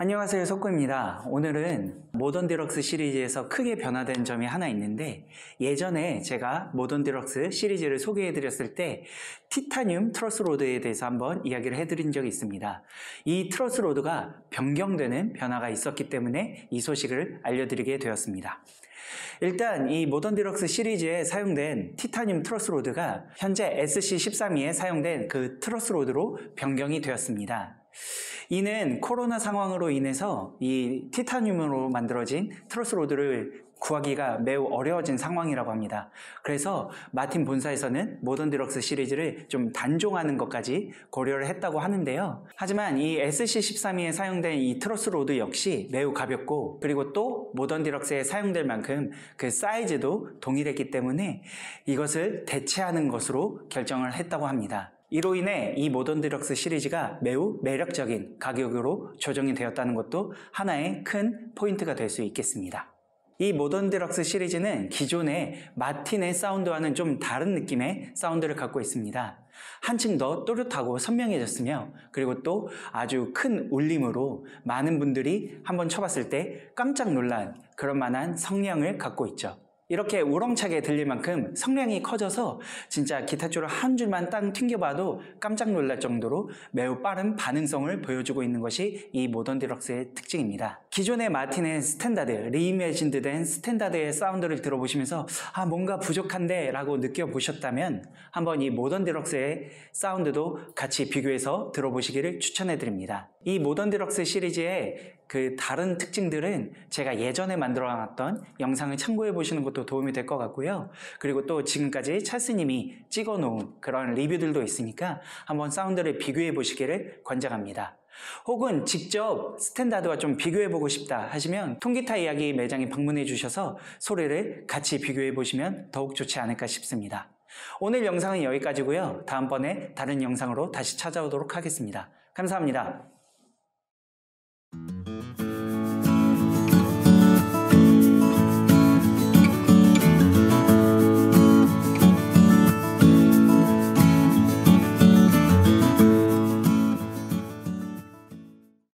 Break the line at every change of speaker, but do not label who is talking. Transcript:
안녕하세요 속구입니다 오늘은 모던 디럭스 시리즈에서 크게 변화된 점이 하나 있는데 예전에 제가 모던 디럭스 시리즈를 소개해 드렸을 때 티타늄 트러스로드에 대해서 한번 이야기를 해 드린 적이 있습니다 이 트러스로드가 변경되는 변화가 있었기 때문에 이 소식을 알려드리게 되었습니다 일단 이 모던 디럭스 시리즈에 사용된 티타늄 트러스로드가 현재 s c 1 3에 사용된 그 트러스로드로 변경이 되었습니다 이는 코로나 상황으로 인해서 이 티타늄으로 만들어진 트러스 로드를 구하기가 매우 어려워진 상황이라고 합니다. 그래서 마틴 본사에서는 모던 디럭스 시리즈를 좀 단종하는 것까지 고려를 했다고 하는데요. 하지만 이 SC13에 사용된 이 트러스 로드 역시 매우 가볍고 그리고 또 모던 디럭스에 사용될 만큼 그 사이즈도 동일했기 때문에 이것을 대체하는 것으로 결정을 했다고 합니다. 이로 인해 이 모던 디럭스 시리즈가 매우 매력적인 가격으로 조정이 되었다는 것도 하나의 큰 포인트가 될 수 있겠습니다. 이 모던 디럭스 시리즈는 기존의 마틴의 사운드와는 좀 다른 느낌의 사운드를 갖고 있습니다. 한층 더 또렷하고 선명해졌으며 그리고 또 아주 큰 울림으로 많은 분들이 한번 쳐봤을 때 깜짝 놀란 그런 만한 성량을 갖고 있죠. 이렇게 우렁차게 들릴 만큼 성량이 커져서 진짜 기타줄을 한 줄만 딱 튕겨봐도 깜짝 놀랄 정도로 매우 빠른 반응성을 보여주고 있는 것이 이 모던 디럭스의 특징입니다. 기존의 마틴의 스탠다드, 리이매진드된 스탠다드의 사운드를 들어보시면서 아 뭔가 부족한데 라고 느껴보셨다면 한번 이 모던 디럭스의 사운드도 같이 비교해서 들어보시기를 추천해 드립니다. 이 모던 디럭스 시리즈의 그 다른 특징들은 제가 예전에 만들어 놨던 영상을 참고해 보시는 것도 도움이 될 것 같고요. 그리고 또 지금까지 찰스님이 찍어 놓은 그런 리뷰들도 있으니까 한번 사운드를 비교해 보시기를 권장합니다. 혹은 직접 스탠다드와 좀 비교해보고 싶다 하시면 통기타 이야기 매장에 방문해 주셔서 소리를 같이 비교해보시면 더욱 좋지 않을까 싶습니다. 오늘 영상은 여기까지고요. 다음번에 다른 영상으로 다시 찾아오도록 하겠습니다. 감사합니다.